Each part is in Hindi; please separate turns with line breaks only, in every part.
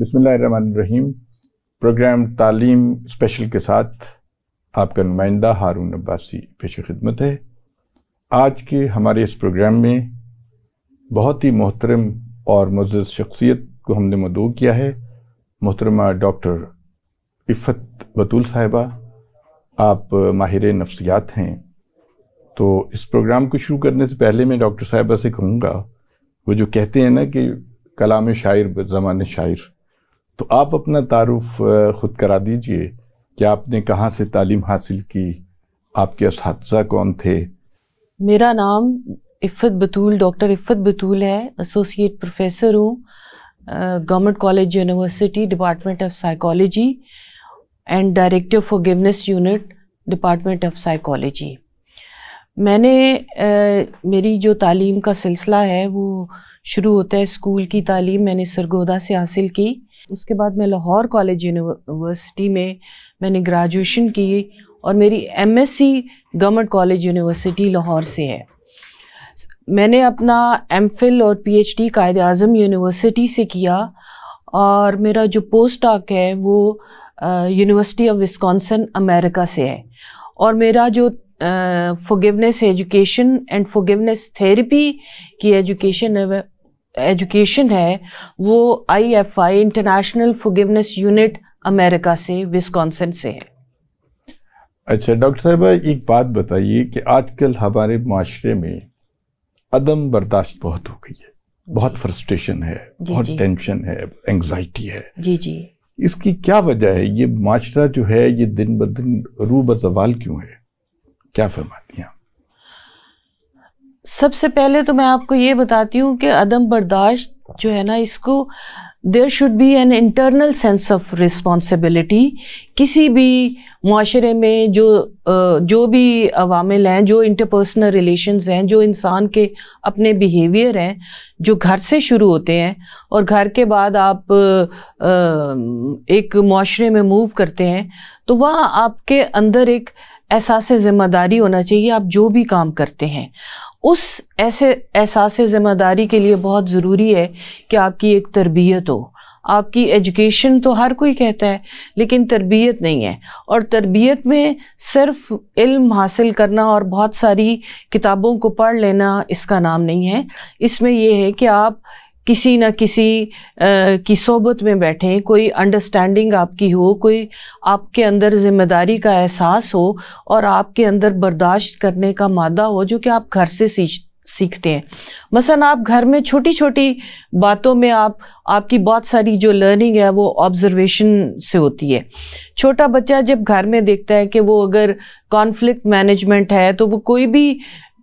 बिसमीम प्रोग्राम तालीम स्पेशल के साथ आपका नुमाइंदा हारून अब्बासी पेश खिदमत है आज के हमारे इस प्रोग्राम में बहुत ही मोहतरम और मज़द शख्सियत को हमने मदो किया है मोहतरमा डॉक्टर इफ़त बतूल साहिबा आप माहिर नफ्सियात हैं तो इस प्रोग्राम को शुरू करने से पहले मैं डॉक्टर साहिबा से कहूँगा वो जो कहते हैं ना कि कलाम शायर जमान शायर तो आप अपना तारुफ ख़ुद करा दीजिए कि आपने कहाँ से तालीम हासिल की आपके हादसा कौन थे
मेरा नाम इफ़त बतूल डॉक्टर इफ़त बतूल है एसोसिएट प्रोफेसर हूँ government college university department of psychology and director for forgiveness unit department of psychology मैंने uh, मेरी जो तालीम का सिलसिला है वो शुरू होता है स्कूल की तालीम मैंने सरगोदा से हासिल की उसके बाद मैं लाहौर कॉलेज यूनिवर्सिटी में मैंने ग्रेजुएशन की और मेरी MSc government college university Lahore से है मैंने अपना एमफिल और पीएचडी कायद अजम यूनिवर्सिटी से किया और मेरा जो पोस्ट आक है वो यूनिवर्सिटी ऑफ विस्कॉन्सन अमेरिका से है और मेरा जो forgiveness education and forgiveness therapy की एजुकेशन है एजुकेशन है वो IFI international forgiveness unit America से विस्कॉन्सन से है
अच्छा डॉक्टर साहब एक बात बताइए कि आजकल हमारे माशरे में अदम बर्दाश्त बहुत हो गई है बहुत फ्रस्ट्रेशन है बहुत टेंशन है एंग्जाइटी है जी जी इसकी क्या वजह है ये माशरा जो है ये दिन ब दिन रू बवाल क्यों है क्या फरमाती हैं
सबसे पहले तो मैं आपको ये बताती हूँ कि अदम बर्दाश्त जो है ना इसको there should be an internal sense of responsibility किसी भी माशरे में जो जो भी अवामिल हैं जो इंटरपर्सनल रिलेशंस हैं जो इंसान के अपने बिहेवियर हैं जो घर से शुरू होते हैं और घर के बाद आप एक माशरे में मूव करते हैं तो वह आपके अंदर एक एहसास ज़िम्मेदारी होना चाहिए आप जो भी काम करते हैं उस ऐसे एहसास ज़िम्मेदारी के लिए बहुत ज़रूरी है कि आपकी एक तरबियत हो आपकी एजुकेशन तो हर कोई कहता है लेकिन तरबियत नहीं है और तरबियत में सिर्फ इल्म हासिल करना और बहुत सारी किताबों को पढ़ लेना इसका नाम नहीं है इसमें यह है कि आप किसी न किसी की सोबत में बैठें कोई अंडरस्टैंडिंग आपकी हो कोई आपके अंदर ज़िम्मेदारी का एहसास हो और आपके अंदर बर्दाश्त करने का मादा हो जो कि आप घर से सीख सीखते हैं मसलन आप घर में छोटी छोटी बातों में आप आपकी बहुत सारी जो लर्निंग है वो ऑब्जर्वेशन से होती है छोटा बच्चा जब घर में देखता है कि वो अगर कॉन्फ्लिक्ट मैनेजमेंट है तो वो कोई भी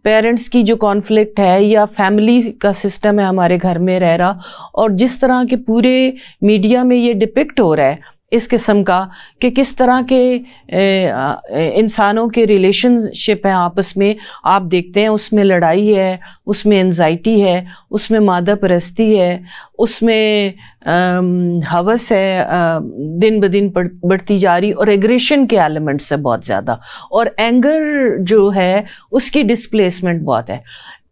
पेरेंट्स की जो कॉन्फ्लिक्ट है या फैमिली का सिस्टम है हमारे घर में रह रहा और जिस तरह के पूरे मीडिया में ये डिपिक्ट हो रहा है इस किस्म का कि किस तरह के इंसानों के रिलेशनशिप हैं आपस में आप देखते हैं उसमें लड़ाई है उसमें एनजाइटी है उसमें मादा परस्ती है उसमें हवस है दिन ब दिन बढ़ती जा रही और एग्रेशन के एलिमेंट्स है बहुत ज़्यादा और एंगर जो है उसकी डिसप्लेसमेंट बहुत है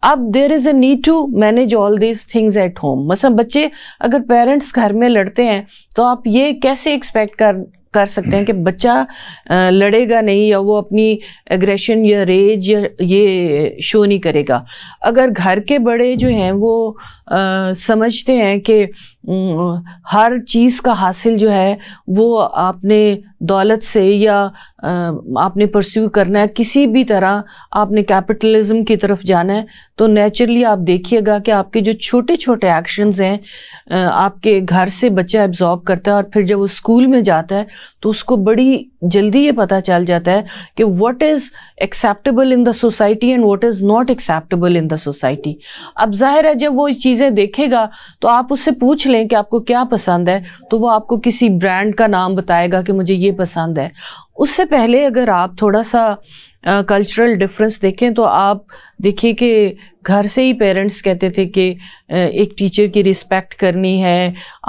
अब there is a need to manage all these things at home मसलन बच्चे अगर पेरेंट्स घर में लड़ते हैं तो आप ये कैसे एक्सपेक्ट कर कर सकते हैं कि बच्चा लड़ेगा नहीं या वो अपनी एग्रेशन या रेज या ये शो नहीं करेगा अगर घर के बड़े जो हैं वो आ, समझते हैं कि हर चीज़ का हासिल जो है वो आपने दौलत से या आपने परस्यू करना है किसी भी तरह आपने कैपिटलिज्म की तरफ जाना है तो नेचुरली आप देखिएगा कि आपके जो छोटे छोटे एक्शंस हैं आपके घर से बच्चा एब्जॉर्ब करता है और फिर जब वो स्कूल में जाता है तो उसको बड़ी जल्दी ये पता चल जाता है कि what is acceptable in the society and what is not acceptable in the society अब जाहिर है जब वो चीज़ें देखेगा तो आप उससे पूछ लें लें कि आपको क्या पसंद है तो वो आपको किसी ब्रांड का नाम बताएगा कि मुझे ये पसंद है उससे पहले अगर आप थोड़ा सा कल्चरल डिफरेंस देखें तो आप देखिए कि घर से ही पेरेंट्स कहते थे कि एक टीचर की रिस्पेक्ट करनी है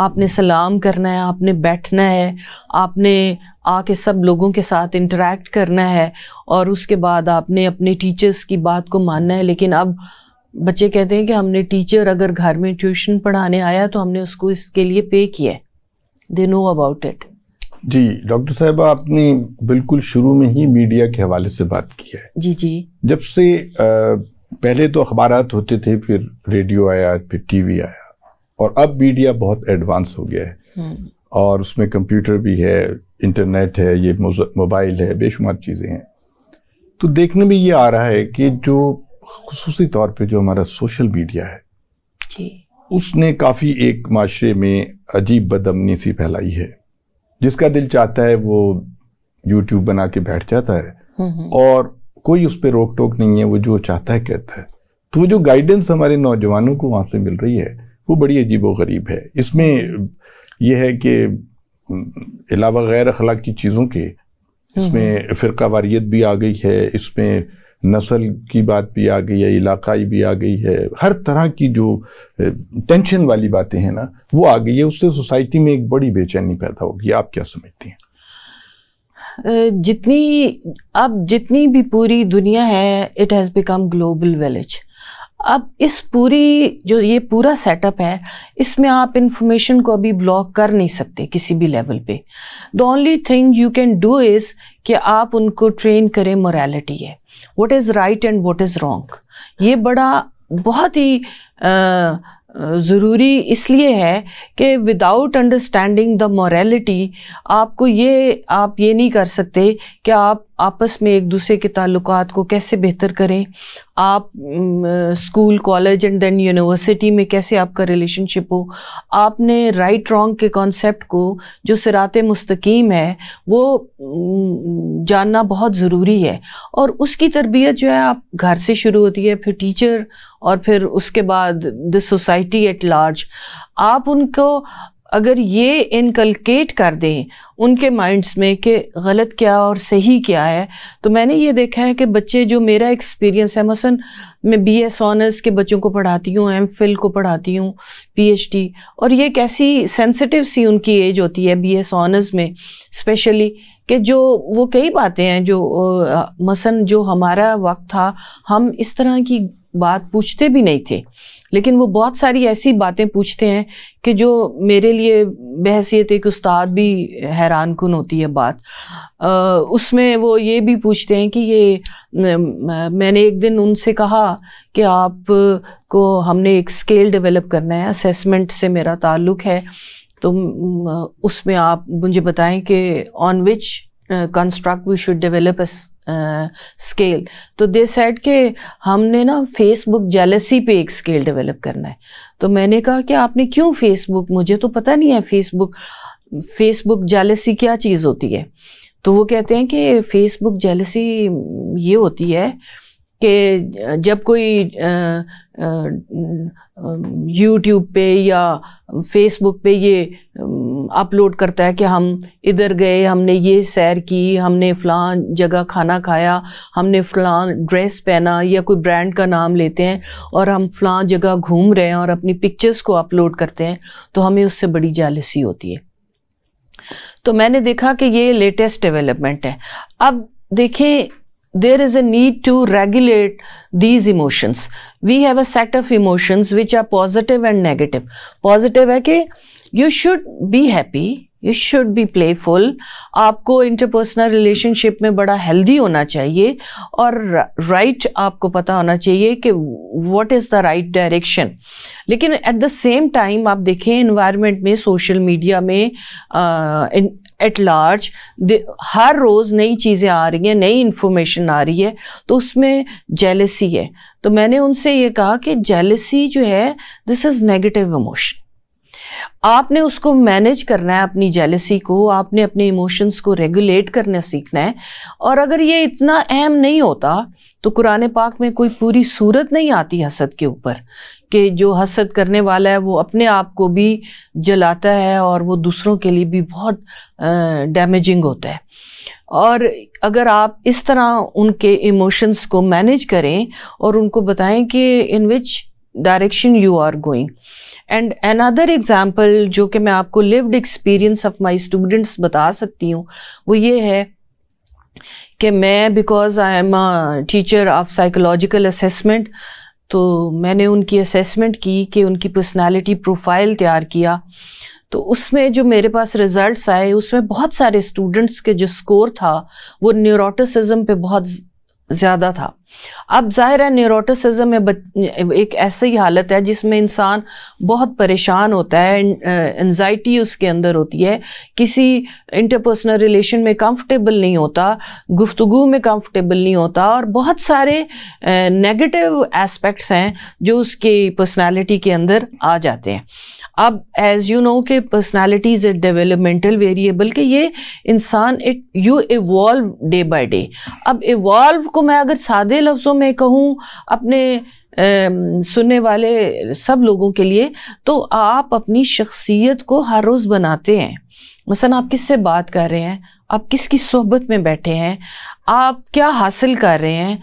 आपने सलाम करना है आपने बैठना है आपने आके सब लोगों के साथ इंटरेक्ट करना है और उसके बाद आपने अपने टीचर्स की बात को मानना है लेकिन अब बच्चे कहते हैं कि हमने टीचर अगर घर में ट्यूशन पढ़ाने आया तो हमने उसको इसके लिए पे किया है दे नो अबाउट इट
जी डॉक्टर साहब आपने बिल्कुल शुरू में ही मीडिया के हवाले से बात की है जी जी जब से आ, पहले तो अखबार होते थे फिर रेडियो आया फिर टीवी आया और अब मीडिया बहुत एडवांस हो गया है हम्म। और उसमें कंप्यूटर भी है इंटरनेट है ये मोबाइल है बेशुमार चीज़ें हैं तो देखने में ये आ रहा है कि जो खसूसी तौर पे जो हमारा सोशल मीडिया है जी। उसने काफ़ी एक माशरे में अजीब बदमनी सी फैलाई है जिसका दिल चाहता है वो यूट्यूब बना के बैठ जाता है हम्म, हम्म। और कोई उस पर रोक टोक नहीं है वो जो चाहता है कहता है तो वो जो गाइडेंस हमारे नौजवानों को वहाँ से मिल रही है वो बड़ी अजीब व गरीब है इसमें यह है कि अलावा गैर अखलाक की चीज़ों के हम्म, इसमें फ़िरका वारीत भी आ गई है इसमें नस्ल की बात भी आ गई है इलाकाई भी आ गई है हर तरह की जो टेंशन वाली बातें हैं ना वो आ गई है उससे सोसाइटी में एक बड़ी बेचैनी पैदा होगी आप क्या समझती
हैं जितनी अब जितनी भी पूरी दुनिया है it has become global village अब इस पूरी जो ये पूरा सेटअप है इसमें आप इंफॉर्मेशन को अभी ब्लॉक कर नहीं सकते किसी भी लेवल पे the only thing you can do is कि आप उनको ट्रेन करें मोरालिटी है what is right and what is wrong ये बड़ा बहुत ही ज़रूरी इसलिए है कि विदाउट अंडरस्टैंडिंग द मॉरेलिटी आपको ये आप ये नहीं कर सकते कि आप आपस में एक दूसरे के ताल्लुक को कैसे बेहतर करें आप school college and then university में कैसे आपका रिलेशनशिप हो आपने राइट रॉन्ग के कॉन्सेप्ट को जो सिरात मुस्तकीम है वो जानना बहुत ज़रूरी है और उसकी तरबियत जो है आप घर से शुरू होती है फिर टीचर और फिर उसके बाद द सोसाइटी एट लार्ज आप उनको अगर ये इनकलकेट कर दें उनके माइंड्स में कि गलत क्या और सही क्या है तो मैंने ये देखा है कि बच्चे जो मेरा एक्सपीरियंस है मसन मैं बी एस ऑनर्स के बच्चों को पढ़ाती हूँ एम फिल को पढ़ाती हूँ पी एच डी और ये कैसी सेंसिटिव सी उनकी एज होती है बी एस ऑनर्स में स्पेशली कि जो वो कई बातें हैं जो मसन जो हमारा वक्त था हम इस तरह की बात पूछते भी नहीं थे लेकिन वो बहुत सारी ऐसी बातें पूछते हैं कि जो मेरे लिए बहसीत एक उस्ताद भी हैरान कन होती है बात उसमें वो ये भी पूछते हैं कि ये मैंने एक दिन उनसे कहा कि आप को हमने एक स्केल डेवलप करना है असेसमेंट से मेरा ताल्लुक़ है तो उसमें आप मुझे बताएं कि on which construct we should develop scale तो दे सेट के हमने ना फेसबुक जेलसी पे एक स्केल डेवलप करना है तो मैंने कहा कि आपने क्यों फेसबुक मुझे तो पता नहीं है फेसबुक फेसबुक जेलसी क्या चीज़ होती है तो वो कहते हैं कि फेसबुक जेलसी ये होती है कि जब कोई यूट्यूब पे या फेसबुक पे ये अपलोड करता है कि हम इधर गए हमने ये सैर की हमने फ़लाँ जगह खाना खाया हमने फ़लाँ ड्रेस पहना या कोई ब्रांड का नाम लेते हैं और हम फ़लाँ जगह घूम रहे हैं और अपनी पिक्चर्स को अपलोड करते हैं तो हमें उससे बड़ी जालसी होती है तो मैंने देखा कि ये लेटेस्ट डेवलपमेंट है अब देखें there is a need to regulate these emotions. We have a set of emotions which are positive and negative. Positive okay? you should be happy you should be playful आपको इंटरपर्सनल रिलेशनशिप में बड़ा हेल्दी होना चाहिए और राइट right आपको पता होना चाहिए कि what is the right direction लेकिन एट द सेम टाइम आप देखें इन्वायरमेंट में सोशल मीडिया में एट लार्ज हर रोज़ नई चीज़ें आ रही हैं नई इंफॉर्मेशन आ रही है तो उसमें जेलसी है तो मैंने उनसे ये कहा कि जेलसी जो है दिस इज़ नेगेटिव इमोशन आपने उसको मैनेज करना है अपनी जेलसी को आपने अपने इमोशंस को रेगुलेट करना सीखना है और अगर ये इतना अहम नहीं होता तो कुरान पाक में कोई पूरी सूरत नहीं आती हसद के ऊपर कि जो हसद करने वाला है वो अपने आप को भी जलाता है और वो दूसरों के लिए भी बहुत डैमेजिंग होता है और अगर आप इस तरह उनके इमोशंस को मैनेज करें और उनको बताएं कि in which direction you are going and another example जो कि मैं आपको lived experience of my students बता सकती हूँ वो ये है कि मैं because I am a teacher of psychological assessment तो मैंने उनकी असेसमेंट की कि उनकी पर्सनालिटी प्रोफाइल तैयार किया तो उसमें जो मेरे पास रिज़ल्ट आए उसमें बहुत सारे स्टूडेंट्स के जो स्कोर था वो न्यूरोटिसिज्म पे बहुत ज़्यादा था अब जाहिर है न्यूरोटिसिज्म एक ऐसी ही हालत है जिसमें इंसान बहुत परेशान होता है एनजाइटी उसके अंदर होती है किसी इंटरपर्सनल रिलेशन में कंफर्टेबल नहीं होता गुफ्तगु में कंफर्टेबल नहीं होता और बहुत सारे नेगेटिव एस्पेक्ट्स हैं जो उसकी पर्सनालिटी के अंदर आ जाते हैं अब as you know personality is it developmental variable के ये इंसान it you evolve day by day अब इवॉल्व को मैं अगर सादे लफ्ज़ों में कहूँ अपने सुनने वाले सब लोगों के लिए तो आप अपनी शख्सियत को हर रोज़ बनाते हैं मसलन आप किससे बात कर रहे हैं आप किसकी सोहबत में बैठे हैं आप क्या हासिल कर रहे हैं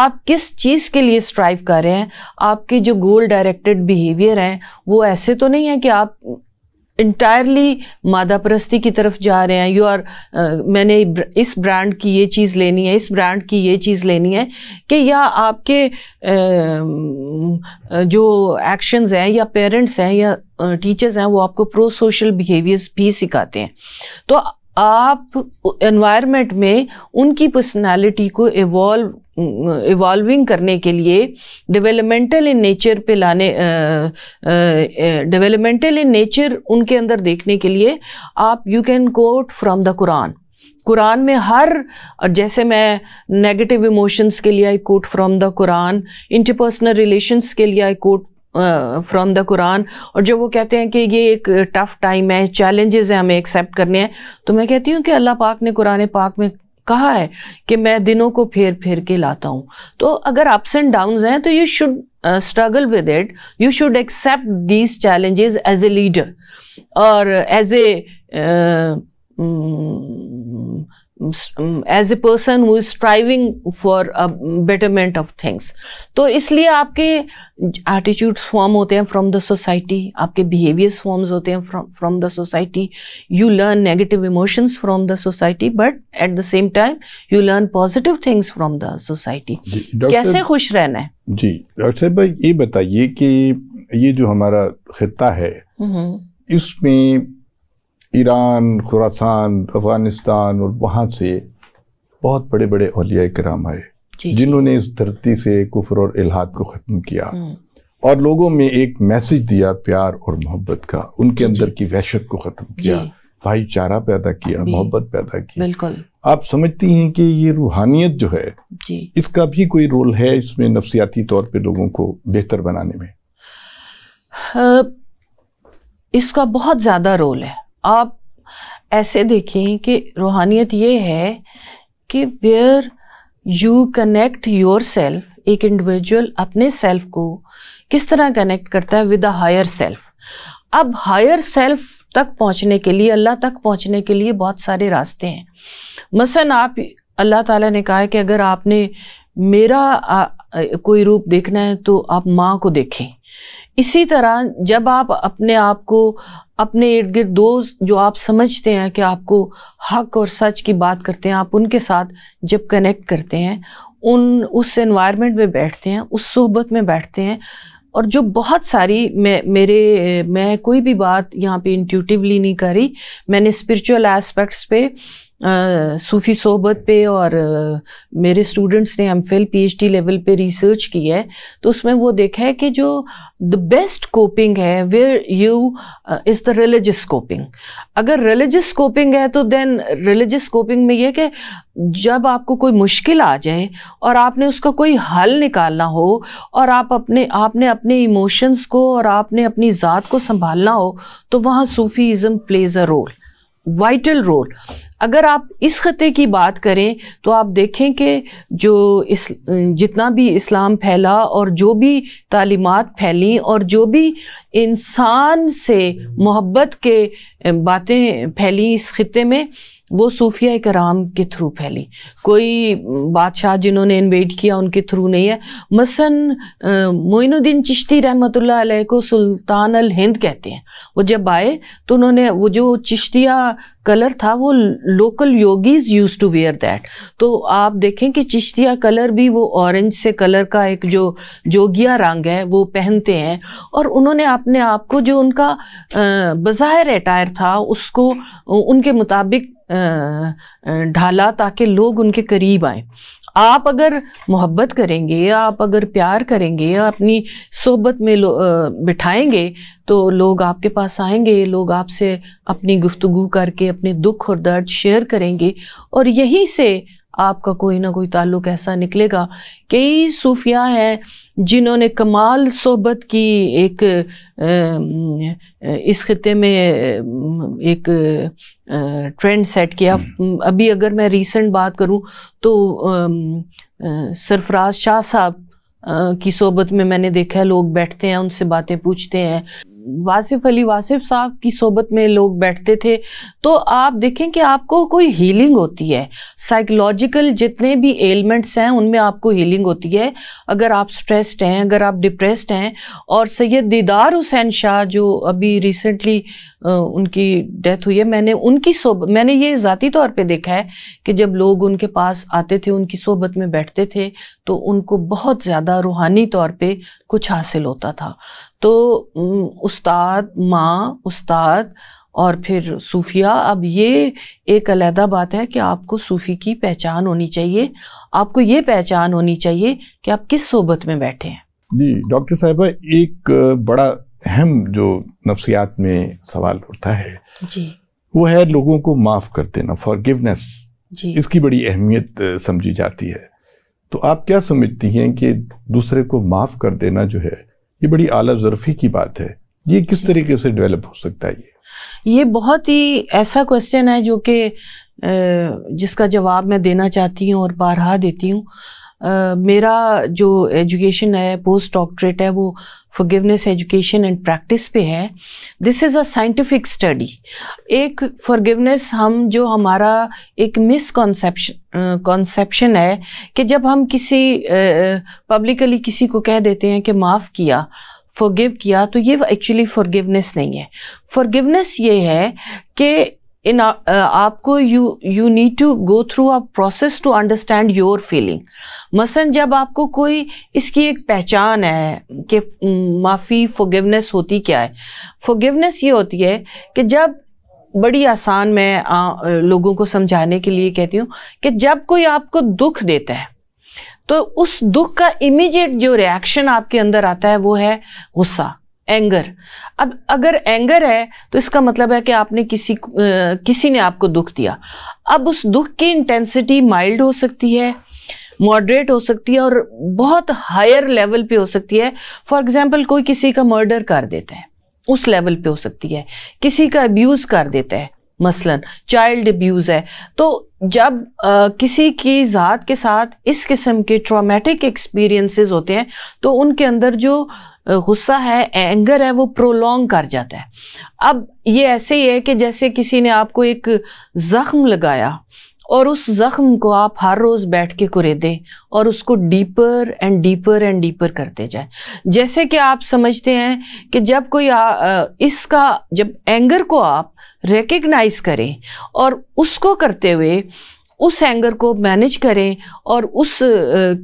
आप किस चीज़ के लिए स्ट्राइव कर रहे हैं आपके जो गोल डायरेक्टेड बिहेवियर हैं वो ऐसे तो नहीं है कि आप इंटायरली मादा परस्ती की तरफ जा रहे हैं यू आर uh, मैंने इस ब्रांड की ये चीज़ लेनी है इस ब्रांड की ये चीज़ लेनी है कि या आपके uh, uh जो एक्शंस हैं या पेरेंट्स हैं या टीचर्स uh, हैं वो आपको प्रो सोशल बिहेवियर्स भी सिखाते हैं तो आप एनवायरनमेंट में उनकी पर्सनालिटी को इवॉल्व इवॉल्विंग करने के लिए डेवलपमेंटल इन नेचर पे लाने डेवलपमेंटल इन नेचर उनके अंदर देखने के लिए आप you can quote from the Quran कुरान में हर जैसे मैं नेगेटिव इमोशंस के लिए I quote from the Quran interpersonal relations के लिए I quote from the Quran और जब वो कहते हैं कि ये एक टफ़ टाइम है चैलेंजेस हैं हमें एक्सेप्ट करने हैं तो मैं कहती हूँ कि अल्लाह पाक ने कुरान पाक में कहा है कि मैं दिनों को फेर फेर के लाता हूँ तो अगर अप्स एंड डाउन्स हैं तो you should struggle with it you should accept these challenges as a leader और as a as a person who is striving for a betterment of things तो इसलिए आपके एटीट्यूड्स फॉर्म होते हैं फ्रॉम द सोसाइटी आपके बिहेवियर्स फॉर्म्स होते हैं from the society you learn negative emotions from the society but at the same time you learn positive things from the society
कैसे खुश रहना है जी डॉक्टर साहब भाई ये बताइए कि ये जो हमारा खत्ता है हम्म। इसमें ईरान खुरासान अफ़गानिस्तान और वहाँ से बहुत बड़े बड़े अलिया कराम आए जिन्होंने इस धरती से कुफर और इलाहाद को ख़त्म किया हम्म। और लोगों में एक मैसेज दिया प्यार और मोहब्बत का उनके अंदर की वहशत को ख़त्म किया भाईचारा पैदा किया मोहब्बत पैदा की बिल्कुल आप समझती हैं कि ये रूहानियत जो है जी। इसका भी कोई रोल है इसमें नफसियाती तौर पे लोगों को बेहतर बनाने में
इसका बहुत ज़्यादा रोल है आप ऐसे देखें कि रूहानियत ये है कि where you connect yourself एक इंडिविजुअल अपने सेल्फ को किस तरह कनेक्ट करता है विद अ हायर सेल्फ अब हायर सेल्फ तक पहुंचने के लिए अल्लाह तक पहुंचने के लिए बहुत सारे रास्ते हैं मसलन आप अल्लाह ताला ने कहा है कि अगर आपने मेरा आ, कोई रूप देखना है तो आप माँ को देखें इसी तरह जब आप अपने आप को अपने इर्द गिर्द दोस्त जो आप समझते हैं कि आपको हक और सच की बात करते हैं आप उनके साथ जब कनेक्ट करते हैं उन उस एनवायरनमेंट में बैठते हैं उस सोहबत में बैठते हैं और जो बहुत सारी मैं मेरे मैं कोई भी बात यहाँ पे इंट्यूटिवली नहीं करी मैंने स्पिरिचुअल एस्पेक्ट्स पे सूफ़ी सोबत पे और मेरे स्टूडेंट्स ने एम फिल पी लेवल पे रिसर्च की है तो उसमें वो देखा है कि जो द बेस्ट कोपिंग है where you is the religious coping अगर रिलीजियस कोपिंग है तो देन रिलीजियस कोपिंग में ये कि जब आपको कोई मुश्किल आ जाए और आपने उसका कोई हल निकालना हो और आप अपने आपने अपने इमोशंस को और आपने अपनी ज़ात को संभालना हो तो वहाँ Sufism plays a role vital role अगर आप इस ख़ते की बात करें तो आप देखें कि जो इस जितना भी इस्लाम फैला और जो भी तालीमत फैली और जो भी इंसान से मोहब्बत के बातें फैली इस ख़त्े में वो सूफिया कराम के थ्रू फैली कोई बादशाह जिन्होंने इन्वेट किया उनके थ्रू नहीं है मसन मोइनुद्दीन चिश्ती रहमत को सुल्तान अल हिंद कहते हैं वो जब आए तो उन्होंने वो जो चिश्तिया कलर था वो local yogis use to wear that तो आप देखें कि चिश्तिया कलर भी वो ऑरेंज से कलर का एक जो जोगिया रंग है वो पहनते हैं और उन्होंने अपने आप को जो उनका बज़ाहिर अटायर था उसको उनके मुताबिक ढाला ताकि लोग उनके करीब आएँ आप अगर मोहब्बत करेंगे आप अगर प्यार करेंगे या अपनी सोबत में बिठाएंगे तो लोग आपके पास आएंगे लोग आपसे अपनी गुफ्तु करके अपने दुख और दर्द शेयर करेंगे और यहीं से आपका कोई ना कोई ताल्लुक ऐसा निकलेगा कई सूफिया हैं जिन्होंने कमाल सोबत की एक इस खत्े में एक ट्रेंड सेट किया हम्म। अभी अगर मैं रीसेंट बात करूं तो सरफराज शाह साहब की सोबत में मैंने देखा है लोग बैठते हैं उनसे बातें पूछते हैं वासिफ अली वासिफ साहब की सोबत में लोग बैठते थे तो आप देखें कि आपको कोई हीलिंग होती है साइकोलॉजिकल जितने भी एलिमेंट्स हैं उनमें आपको हीलिंग होती है अगर आप स्ट्रेस्ड हैं अगर आप डिप्रेस्ड हैं और सैयद दीदार हुसैन शाह जो अभी रिसेंटली उनकी डेथ हुई है मैंने उनकी सोब मैंने ये ज़ाती तौर पे देखा है कि जब लोग उनके पास आते थे उनकी सोबत में बैठते थे तो उनको बहुत ज़्यादा रूहानी तौर पे कुछ हासिल होता था तो उस्ताद माँ उस्ताद और फिर सूफिया अब ये एक अलहदा बात है कि आपको सूफ़ी की पहचान होनी चाहिए आपको ये पहचान होनी चाहिए कि आप किस सोबत में बैठे हैं
जी डॉक्टर साहबा एक बड़ा अहम जो नफ्सियात में सवाल उठता है जी वो है लोगों को माफ़ कर देना फॉरगिवनेस जी इसकी बड़ी अहमियत समझी जाती है तो आप क्या समझती हैं कि दूसरे को माफ़ कर देना जो है ये बड़ी आला जरफी की बात है ये किस तरीके से डेवलप हो सकता है ये
ये बहुत ही ऐसा क्वेश्चन है जो कि जिसका जवाब मैं देना चाहती हूँ और बारहा देती हूँ मेरा जो एजुकेशन है पोस्ट डॉक्टरेट है वो फॉरगिवनेस एजुकेशन एंड प्रैक्टिस पे है this is a scientific study एक फॉरगिवनेस हम जो हमारा एक मिसकॉन्सेप्शन कॉन्सेप्शन है कि जब हम किसी पब्लिकली किसी को कह देते हैं कि माफ़ किया फॉरगिव किया तो ये एक्चुअली फॉरगिवनेस नहीं है फॉरगिवनेस ये है कि इन uh, आपको you you need to go through a process to understand your feeling मसन जब आपको कोई इसकी एक पहचान है कि माफ़ी फोगिवनेस होती क्या है फोगिवनेस ये होती है कि जब बड़ी आसान मैं आ, लोगों को समझाने के लिए कहती हूँ कि जब कोई आपको दुख देता है तो उस दुख का इमीडिएट जो रिएक्शन आपके अंदर आता है वो है गुस्सा एंगर अब अगर एंगर है तो इसका मतलब है कि आपने किसी किसी ने आपको दुख दिया अब उस दुख की इंटेंसिटी माइल्ड हो सकती है मॉडरेट हो सकती है और बहुत हायर लेवल पे हो सकती है फॉर एग्जांपल कोई किसी का मर्डर कर देता है उस लेवल पे हो सकती है किसी का अब्यूज़ कर देता है मसलन चाइल्ड अब्यूज़ है तो जब आ, किसी की ज़ात के साथ इस किस्म के ट्रामेटिक एक्सपीरियंसेस होते हैं तो उनके अंदर जो गुस्सा है एंगर है वो प्रोलोंग कर जाता है अब ये ऐसे ही है कि जैसे किसी ने आपको एक ज़ख्म लगाया और उस ज़ख्म को आप हर रोज़ बैठ के कुरेदें और उसको deeper and deeper and deeper करते जाए जैसे कि आप समझते हैं कि जब कोई आ, इसका जब एंगर को आप रिकग्नाइज करें और उसको करते हुए उस एंगर को मैनेज करें और उस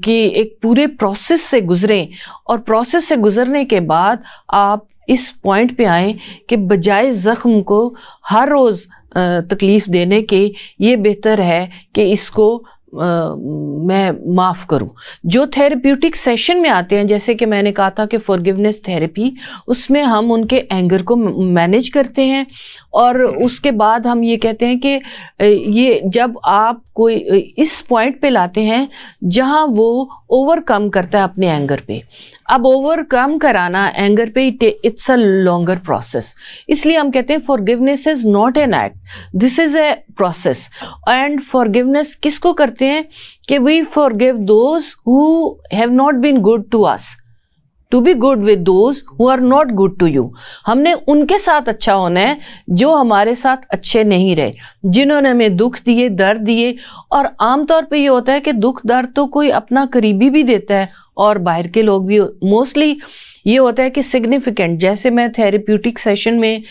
की एक पूरे प्रोसेस से गुजरें और प्रोसेस से गुजरने के बाद आप इस पॉइंट पे आएँ कि बजाय ज़ख्म को हर रोज़ तकलीफ़ देने के ये बेहतर है कि इसको आ, मैं माफ़ करूं जो थेरेप्यूटिक सेशन में आते हैं जैसे कि मैंने कहा था कि फॉरगिवनेस थेरेपी उसमें हम उनके एंगर को मैनेज करते हैं और उसके बाद हम ये कहते हैं कि ये जब आप कोई इस पॉइंट पे लाते हैं जहाँ वो ओवरकम करता है अपने एंगर पे अब ओवरकम कराना एंगर पे इट्स अ लॉन्गर प्रोसेस इसलिए हम कहते हैं forgiveness is not an act this is a process and forgiveness किसको करते हैं कि we forgive those who have not been good to us to be good with those who are not good to you हमने उनके साथ अच्छा होना है जो हमारे साथ अच्छे नहीं रहे जिन्होंने हमें दुख दिए दर्द दिए और आमतौर पर यह होता है कि दुख दर्द तो कोई अपना करीबी भी देता है और बाहर के लोग भी मोस्टली ये होता है कि सिग्निफिकेंट जैसे मैं थेरेप्यूटिक सेशन में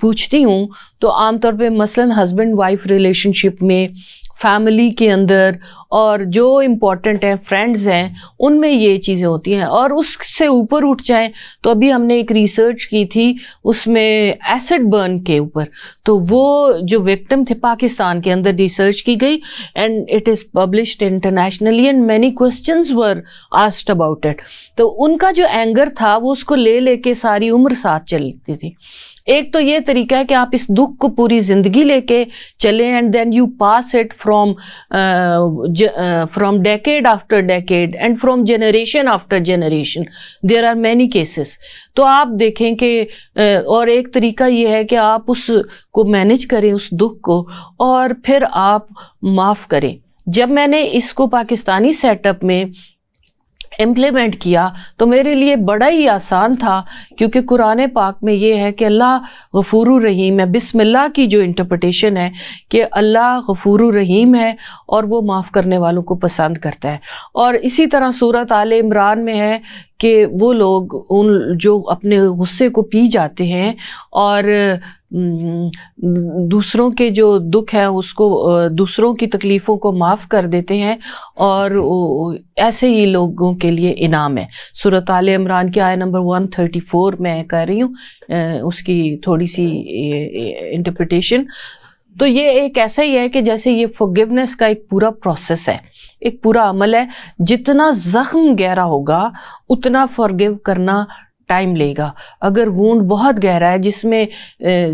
पूछती हूँ तो आमतौर पे मसलन हस्बैंड वाइफ रिलेशनशिप में फैमिली के अंदर और जो इम्पोर्टेंट हैं फ्रेंड्स हैं उनमें ये चीज़ें होती हैं और उससे ऊपर उठ जाएं तो अभी हमने एक रिसर्च की थी उसमें एसिड बर्न के ऊपर तो वो जो विक्टिम थे पाकिस्तान के अंदर रिसर्च की गई and it is published internationally and many question were asked about it तो उनका जो एंगर था वो उसको ले लेके सारी उम्र साथ चलती थी एक तो ये तरीका है कि आप इस दुख को पूरी ज़िंदगी लेके चले and then you pass it from from decade after decade and from generation after generation there are many cases तो आप देखें कि uh, और एक तरीका ये है कि आप उस को मैनेज करें उस दुख को और फिर आप माफ़ करें जब मैंने इसको पाकिस्तानी सेटअप में इम्प्लीमेंट किया तो मेरे लिए बड़ा ही आसान था क्योंकि कुरान पाक में ये है कि अल्लाह गफूर रहीम है बिसमिल्ला की जो इंटरप्रटेशन है कि अल्लाह गफूर रहीम है और वो माफ़ करने वालों को पसंद करता है और इसी तरह सूरत आल इमरान में है कि वो लोग उन जो अपने गुस्से को पी जाते हैं और दूसरों के जो दुख है उसको दूसरों की तकलीफ़ों को माफ़ कर देते हैं और ऐसे ही लोगों के लिए इनाम है सूरत आल इमरान की आय नंबर 134 मैं कह रही हूँ उसकी थोड़ी सी इंटरप्रटेशन तो ये एक ऐसा ही है कि जैसे ये फॉरगिवनेस का एक पूरा प्रोसेस है एक पूरा अमल है जितना ज़ख्म गहरा होगा उतना फॉरगिव करना टाइम लेगा अगर वोंड बहुत गहरा है जिसमें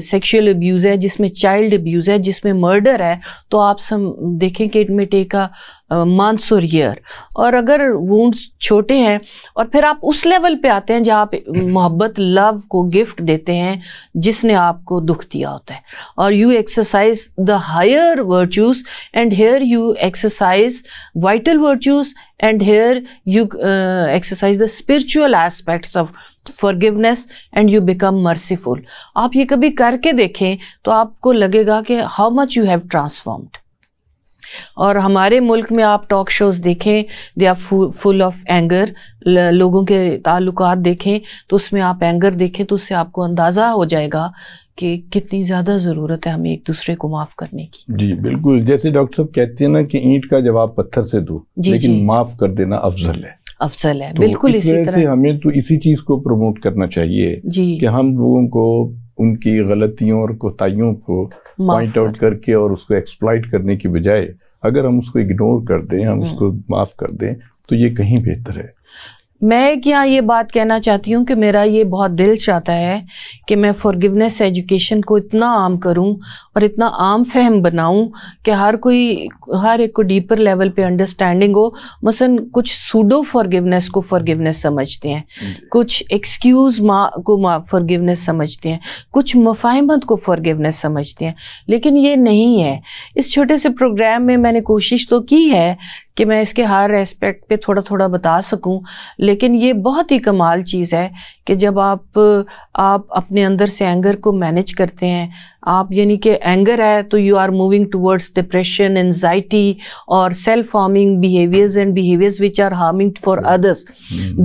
सेक्सुअल अब्यूज़ है जिसमें चाइल्ड अब्यूज़ है जिसमें मर्डर है तो आप सम देखें कि it may take a months और ईयर और अगर वूंड्स छोटे हैं और फिर आप उस लेवल पे आते हैं जहाँ आप मोहब्बत लव को गिफ्ट देते हैं जिसने आपको दुख दिया होता है और you exercise the higher virtues and here you exercise vital virtues and here you uh, exercise the spiritual aspects of forgiveness and you become merciful aap ye kabhi karke dekhe to aapko lagega ki how much you have transformed और हमारे मुल्क में आप टॉक शोज़ देखें they are full of anger लोगों के ताल्लुकात देखें तो उसमें आप एंगर देखें तो उससे आपको अंदाज़ा हो जाएगा कि कितनी ज़्यादा ज़रूरत है हमें एक दूसरे को माफ़ करने की
जी बिल्कुल जैसे डॉक्टर साहब कहते हैं ना कि ईंट का जवाब पत्थर से दो लेकिन माफ़ कर देना अफजल है
अफजल है तो बिल्कुल इसी तरह से
हमें तो इसी चीज़ को प्रमोट करना चाहिए कि हम लोगों को उनकी गलतियों और कोताहियों को पॉइंट आउट करके और उसको एक्सप्लाइट करने की बजाय अगर हम उसको इग्नोर कर दें हम हम्म। उसको माफ़ कर दें तो ये कहीं बेहतर है
मैं क्या ये बात कहना चाहती हूँ कि मेरा ये बहुत दिल चाहता है कि मैं फॉरगिवनेस एजुकेशन को इतना आम करूँ और इतना आम फहम बनाऊँ कि हर कोई हर एक को डीपर लेवल पे अंडरस्टैंडिंग हो मसलन कुछ सूडो फॉरगिवनेस को फॉरगिवनेस समझते हैं कुछ एक्सक्यूज़ माँ को माँ फॉरगिवनेस समझते हैं कुछ मुफाहमत को फॉरगिवनेस समझते हैं लेकिन ये नहीं है इस छोटे से प्रोग्राम में मैंने कोशिश तो की है कि मैं इसके हर एस्पेक्ट पे थोड़ा थोड़ा बता सकूं लेकिन ये बहुत ही कमाल चीज़ है कि जब आप आप अपने अंदर से एंगर को मैनेज करते हैं आप यानी कि एंगर है तो you are moving towards depression anxiety और self harming behaviours and behaviours which are harming for others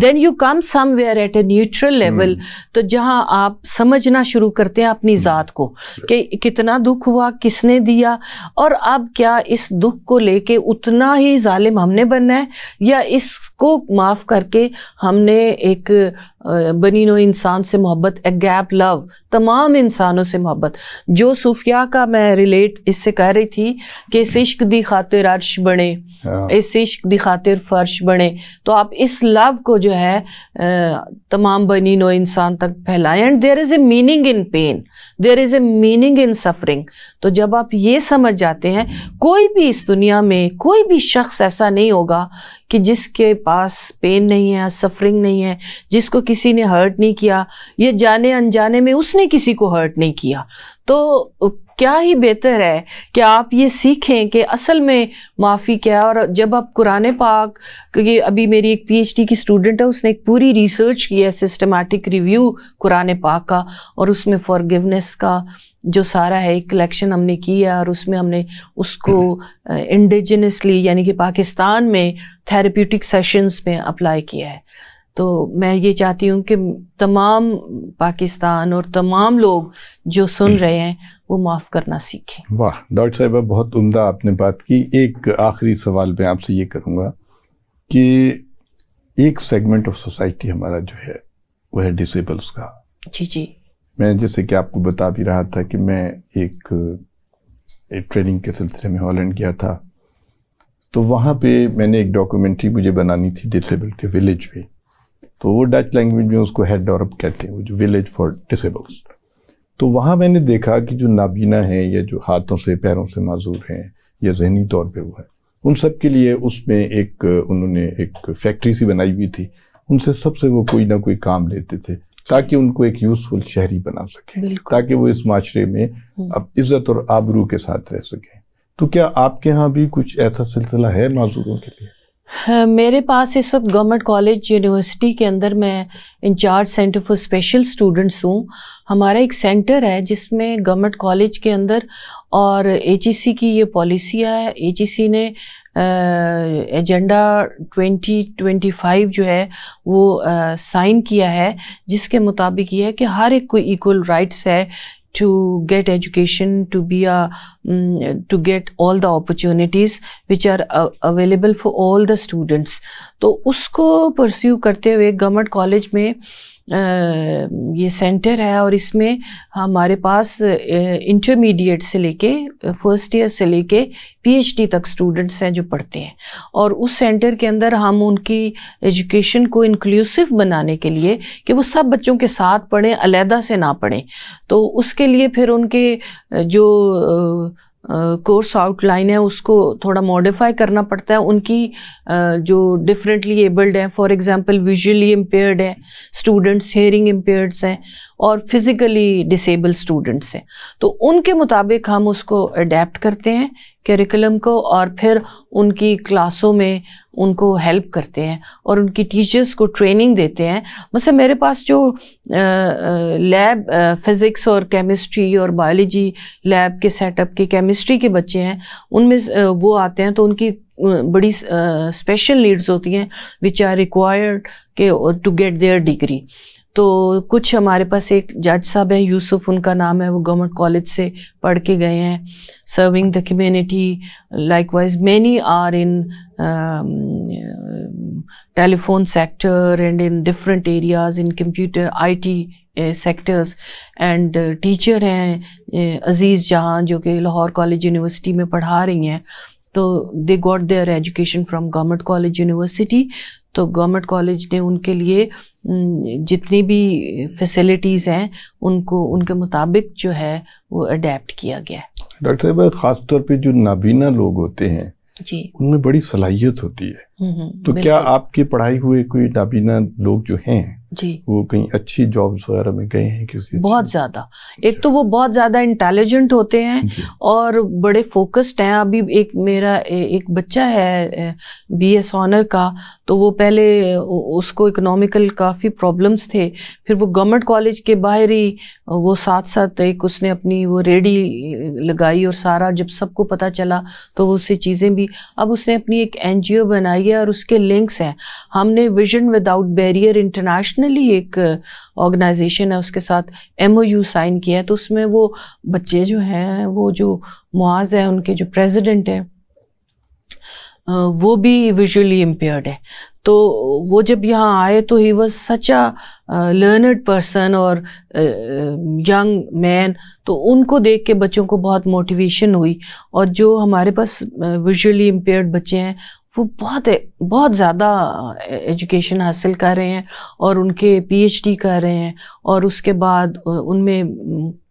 then you come somewhere at a neutral level तो जहाँ आप समझना शुरू करते हैं अपनी hmm. ज़ात को कि कितना दुख हुआ किसने दिया और अब क्या इस दुख को लेके उतना ही ालिम हमने बनना है या इसको माफ़ करके हमने एक बनी नो इंसान से मोहब्बत ए गैप लव तमाम इंसानों से मोहब्बत जो सूफिया का मैं रिलेट इससे कह रही थी कि इस इश्क दी खातिर अर्श बने हाँ। इस इश्क दी खातिर फर्श बने तो आप इस लव को जो है तमाम बनी नो इंसान तक फैलाएं and there is a meaning in pain there is a meaning in suffering तो जब आप ये समझ जाते हैं कोई भी इस दुनिया में कोई भी शख्स ऐसा नहीं होगा कि जिसके पास पेन नहीं है सफरिंग नहीं है जिसको किसी ने हर्ट नहीं किया ये जाने अनजाने में उसने किसी को हर्ट नहीं किया तो क्या ही बेहतर है कि आप ये सीखें कि असल में माफ़ी क्या है और जब आप कुरान पाक क्योंकि अभी मेरी एक पीएचडी की स्टूडेंट है उसने एक पूरी रिसर्च की है सिस्टमेटिक रिव्यू कुरान पाक का और उसमें फॉरगिवनेस का जो सारा है एक कलेक्शन हमने किया और उसमें हमने उसको इंडिजिनसली यानी कि पाकिस्तान में थेरेप्यूटिक सेशंस में अप्लाई किया है तो मैं ये चाहती हूँ कि तमाम पाकिस्तान और तमाम लोग जो सुन हम्म। रहे हैं वो माफ़ करना
सीखें वाह डॉक्टर साहब बहुत उम्दा आपने बात की एक आखिरी सवाल मैं आपसे ये करूँगा कि एक सेगमेंट ऑफ सोसाइटी हमारा जो है वह है डिसेबल्स का जी जी मैं जैसे कि आपको बता भी रहा था कि मैं एक, एक ट्रेनिंग के सिलसिले में हॉलैंड गया था तो वहाँ पे मैंने एक डॉक्यूमेंट्री मुझे बनानी थी डिसेबल के विलेज में तो वो डच लैंग्वेज में उसको हेड डॉरप कहते हैं वो जो विलेज फॉर डिसेबल्स तो वहाँ मैंने देखा कि जो नाबीना है या जो हाथों से पैरों से माजूर हैं या जहनी तौर पर वो हैं उन सब के लिए उसमें एक उन्होंने एक फैक्ट्री सी बनाई हुई थी उनसे सबसे वो कोई ना कोई काम लेते थे ताकि उनको एक यूज़फुल शहरी बना सकें ताकि वो इस माशरे में हम्म। अब इज़्ज़त और आबरू के साथ रह सकें तो क्या आपके यहाँ भी कुछ ऐसा सिलसिला है माजूरों के लिए
हाँ, मेरे पास इस वक्त गवर्नमेंट कॉलेज यूनिवर्सिटी के अंदर मैं incharge centre for special students हूँ हमारा एक सेंटर है जिसमें गवर्नमेंट कॉलेज के अंदर और एचईसी की ये पॉलिसी है एचईसी ने एजेंडा 2025 जो है वो साइन किया है जिसके मुताबिक ये है कि हर एक को इक्वल राइट्स है to get education to be a um, to get all the opportunities which are uh, available for all the students तो उसको pursue करते हुए गवर्नमेंट कॉलेज में ये सेंटर है और इसमें हमारे पास इंटरमीडिएट से लेके फर्स्ट ईयर से लेके पीएचडी तक स्टूडेंट्स हैं जो पढ़ते हैं और उस सेंटर के अंदर हम उनकी एजुकेशन को इंक्लूसिव बनाने के लिए कि वो सब बच्चों के साथ पढ़ें अलहदा से ना पढ़ें तो उसके लिए फिर उनके जो कोर्स आउटलाइन है उसको थोड़ा मॉडिफाई करना पड़ता है उनकी uh, जो डिफरेंटली एबल्ड हैं फॉर एग्जांपल विजुअली इम्पेयर्ड है स्टूडेंट्स हेयरिंग इम्पेयर्ड्स हैं और फिज़िकली डिसेबल स्टूडेंट्स हैं तो उनके मुताबिक हम उसको अडेप्ट करते हैं करिकुलम को और फिर उनकी क्लासों में उनको हेल्प करते हैं और उनकी टीचर्स को ट्रेनिंग देते हैं मतलब मेरे पास जो लैब फिज़िक्स और केमिस्ट्री और बायोलॉजी लैब के सेटअप के केमिस्ट्री के बच्चे हैं उनमें वो आते हैं तो उनकी बड़ी स्पेशल नीड्स होती हैं विच आर रिक्वायर्ड के टू गेट देयर डिग्री तो कुछ हमारे पास एक जज साहब हैं यूसुफ उनका नाम है वो गवर्नमेंट कॉलेज से पढ़ के गए हैं serving the community likewise many are in telephone sector and in different areas in computer IT sectors and teacher हैं अजीज़ eh, जहां जो कि लाहौर कॉलेज यूनिवर्सिटी में पढ़ा रही हैं तो they got their education from government college university तो गवर्नमेंट कॉलेज ने उनके लिए जितनी भी फैसिलिटीज़ हैं उनको उनके मुताबिक जो है वो अडेप्ट किया गया है
डॉक्टर साहब ख़ासतौर पे जो नाबीना लोग होते हैं जी उनमें बड़ी सलाहियत होती है हम्म, हम्म, तो क्या आपकी पढ़ाई हुए कोई नाबीना लोग जो हैं जी वो कहीं अच्छी जॉब्स वगैरह में गए हैं किसी
बहुत ज्यादा एक तो वो बहुत ज्यादा इंटेलिजेंट होते हैं और बड़े फोकस्ड हैं अभी एक मेरा एक बच्चा है बी एस ऑनर का तो वो पहले उसको इकोनॉमिकल काफ़ी प्रॉब्लम्स थे फिर वो गवर्नमेंट कॉलेज के बाहर ही वो साथ साथ एक उसने अपनी वो रेडी लगाई और सारा जब सबको पता चला तो वो उससे चीज़ें भी अब उसने अपनी एक एन बनाई है और उसके लिंक्स हैं हमने vision without barrier international internationally एक ऑर्गेनाइजेशन uh, है उसके साथ एम साइन किया है तो उसमें वो बच्चे जो हैं वो जो मुआज है उनके जो प्रेसिडेंट हैं uh, वो भी विजुअली इम्पेयर्ड है तो वो जब यहाँ आए तो he was such a learned person और यंग uh, मैन uh, तो उनको देख के बच्चों को बहुत मोटिवेशन हुई और जो हमारे पास विजुअली इम्पेयर्ड बच्चे हैं वो बहुत बहुत ज़्यादा एजुकेशन हासिल कर रहे हैं और उनके पीएचडी कर रहे हैं और उसके बाद उनमें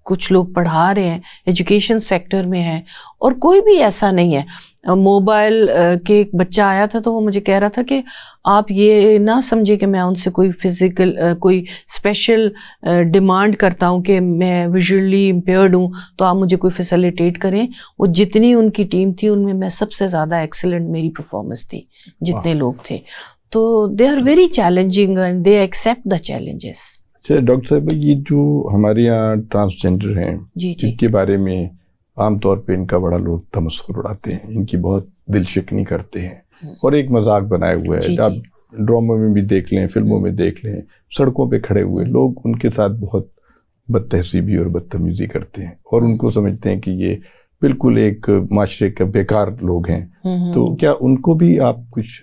कुछ लोग पढ़ा रहे हैं एजुकेशन सेक्टर में हैं और कोई भी ऐसा नहीं है मोबाइल के एक बच्चा आया था तो वो मुझे कह रहा था कि आप ये ना समझे कि मैं उनसे कोई फिज़िकल कोई स्पेशल डिमांड करता हूँ कि मैं विजुअली इम्पेयर्ड हूँ तो आप मुझे कोई फैसिलिटेट करें वो जितनी उनकी टीम थी उनमें मैं सबसे ज़्यादा एक्सेलेंट मेरी परफॉर्मेंस थी जितने लोग थे तो they are very challenging and they accept the challenges
doctor साहब ये जो हमारे यहाँ ट्रांसजेंडर हैं जिनके बारे में आमतौर पे इनका बड़ा लोग तमस्कर उड़ाते हैं इनकी बहुत दिल शिकनी करते हैं हम्म। और एक मजाक बनाए हुए है आप ड्रामों में भी देख लें फिल्मों में देख लें सड़कों पे खड़े हुए हम्म। लोग उनके साथ बहुत बदतहसीबी और बदतमीज़ी करते हैं और उनको समझते हैं कि ये बिल्कुल एक माशरे के बेकार लोग हैं हम्म, तो क्या उनको भी आप कुछ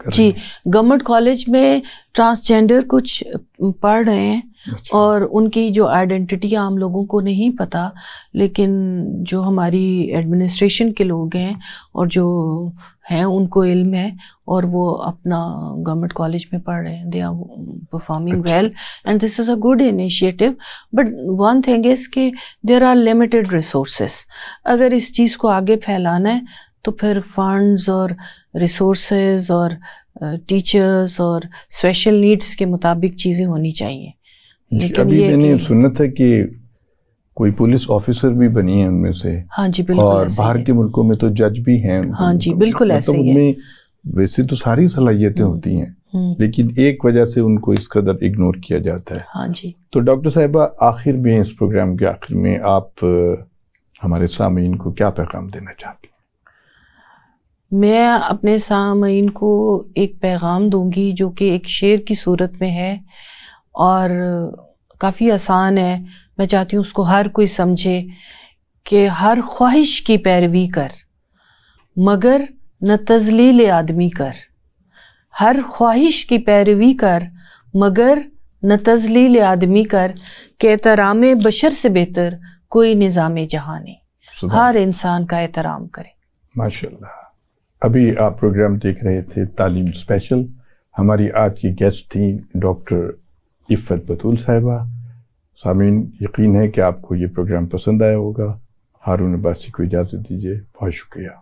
कर जी गवर्नमेंट कॉलेज में ट्रांसजेंडर कुछ पढ़ रहे हैं अच्छा। और उनकी जो आइडेंटिटी आम लोगों को नहीं पता लेकिन जो हमारी एडमिनिस्ट्रेशन के लोग हैं और जो हैं उनको इल्म है और वो अपना गवर्नमेंट कॉलेज में पढ़ रहे हैं they are performing well and this is a good initiative but one thing is कि देर आर लिमिटेड रिसोर्स अगर इस चीज़ को आगे फैलाना है तो फिर फंड्स और रिसोर्सेज और टीचर्स और स्पेशल नीड्स के मुताबिक चीज़ें होनी चाहिए अभी मैंने
सुना था कि कोई पुलिस ऑफिसर भी बनी है उनमें से हाँ जी बिल्कुल और बाहर के मुल्कों में तो जज भी हैं
हाँ जी बिल्कुल मतलब ऐसे मतलब उनमें
वैसे तो सारी सलाहियतें हम्म, होती हैं हम्म। लेकिन एक वजह से उनको इस कदर इग्नोर किया जाता है हाँ जी तो डॉक्टर साहिबा आखिर में इस प्रोग्राम के आखिर में आप हमारे सामीन को क्या पैगाम देना चाहती
हैं मैं अपने सामीन को एक पैगाम दूंगी जो कि एक शेर की सूरत में है और काफ़ी आसान है मैं चाहती हूँ उसको हर कोई समझे कि हर ख्वाहिश की पैरवी कर मगर न तजलील आदमी कर हर ख्वाहिश की पैरवी कर मगर न तजलील आदमी कर के एहतराम बशर से बेहतर कोई निज़ाम जहाँ नहीं हर इंसान का एहतराम करें
माशा अभी आप प्रोग्राम देख रहे थे तालीम स्पेशल हमारी आज की गेस्ट थी डॉक्टर इफ़त बतूल साहिबा सामीन यकीन है कि आपको ये प्रोग्राम पसंद आया होगा हारून अब्बासी को इजाज़त दीजिए बहुत शुक्रिया